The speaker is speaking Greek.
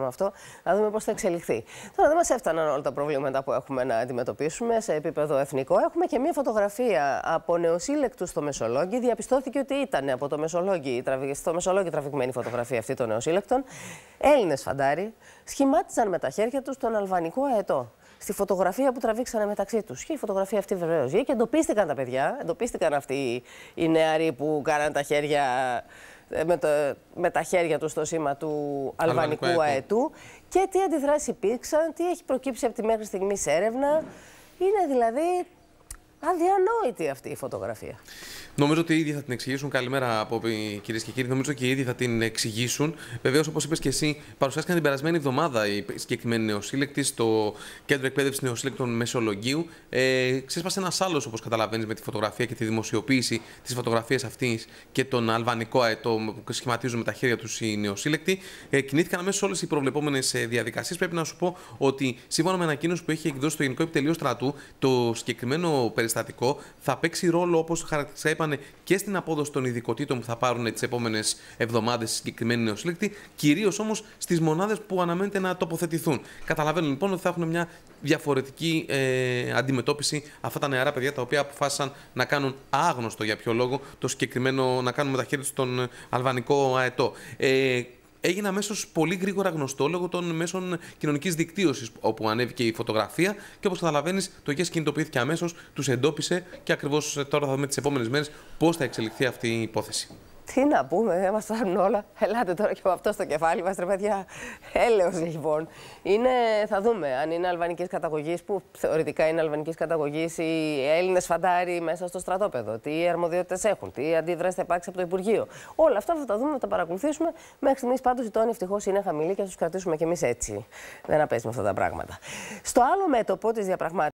αυτό, να δούμε πώς θα εξελιχθεί. Τώρα δεν μας έφταναν όλα τα προβλήματα που έχουμε να αντιμετωπίσουμε σε επίπεδο εθνικό. Έχουμε και μία φωτογραφία από νεοσύλλεκτους στο Μεσολόγγι. Διαπιστώθηκε ότι ήταν από το Μεσολόγγι, στο Μεσολόγγι τραβηγμένη φωτογραφία αυτή των νεοσύλλεκτων. Έλληνες φαντάροι σχημάτιζαν με τα χέρια τους τον αλβανικό αετό στη φωτογραφία που τραβήξανε μεταξύ τους. Και η φωτογραφία αυτή βεβαίως βγήκε. Εντοπίστηκαν τα παιδιά, εντοπίστηκαν αυτοί οι νεαροί που κάναν τα χέρια με, το, με τα χέρια τους στο σήμα του αλβανικού, αλβανικού αετού. Και τι αντιδράσεις υπήρξαν, τι έχει προκύψει από τη μέχρι στιγμής έρευνα. Είναι δηλαδή αδιανόητη αυτή η φωτογραφία. Νομίζω ότι ήδη θα την εξηγήσουν. Καλημέρα από κυρίες και κύριοι. Νομίζω και ήδη θα την εξηγήσουν. Βεβαίως, όπως είπες και εσύ, παρουσιάστηκαν την περασμένη εβδομάδα η συγκεκριμένη νεοσύλλεκτοι στο Κέντρο Εκπαίδευσης Νεοσύλλεκτων Μεσολογγίου. Ε, ξέσπασε ένας άλλος, όπως καταλαβαίνεις, με τη φωτογραφία και τη δημοσιοποίηση της φωτογραφίας αυτής και τον αλβανικό αετό που σχηματίζουν με τα χέρια τους οι νεοσύλλεκτοι. Ε, κινήθηκαν αμέσως όλες οι προβλεπόμενες ε, διαδικασίες. Πρέπει να σου πω ότι σύμφωνα με ανακοίνωση που έχει εκδώσει το Γενικό Επιτελείο Στρατού, το συγκεκριμένο περιστατικό θα παίξει ρόλο, όπως χαρακτηριστικά και στην απόδοση των ειδικοτήτων που θα πάρουν τις επόμενες εβδομάδες στη συγκεκριμένη κυρίως όμως στις μονάδες που αναμένεται να τοποθετηθούν. Καταλαβαίνω λοιπόν ότι θα έχουν μια διαφορετική ε, αντιμετώπιση αυτά τα νεαρά παιδιά τα οποία αποφάσισαν να κάνουν άγνωστο για ποιο λόγο το συγκεκριμένο να κάνουν μεταχείριση στον ε, αλβανικό αετό. Ε, έγινε αμέσως πολύ γρήγορα γνωστό λόγω των μέσων κοινωνικής δικτύωσης όπου ανέβηκε η φωτογραφία και όπως καταλαβαίνεις, το ΓΕΣ κινητοποιήθηκε αμέσως, τους εντόπισε και ακριβώς τώρα θα δούμε τις επόμενες μέρες πώς θα εξελιχθεί αυτή η υπόθεση. Τι να πούμε, δεν μα φτάνουν όλα. Ελάτε τώρα και από αυτό στο κεφάλι μας, ρε παιδιά. Έλεος λοιπόν. Είναι, θα δούμε αν είναι αλβανικής καταγωγής, που θεωρητικά είναι αλβανικής καταγωγής, οι Έλληνες φαντάροι μέσα στο στρατόπεδο. Τι αρμοδιότητες έχουν, τι αντίδραση θα υπάρξει από το Υπουργείο. Όλα αυτά θα τα δούμε, θα τα παρακολουθήσουμε. Μέχρι στιγμής πάντως η τόνη ευτυχώς είναι χαμηλή και θα τους κρατήσουμε κι εμείς έτσι. Δεν απέσουμε αυτά τα πράγματα. Στο άλλο μέτωπο της διαπραγμάτευσης.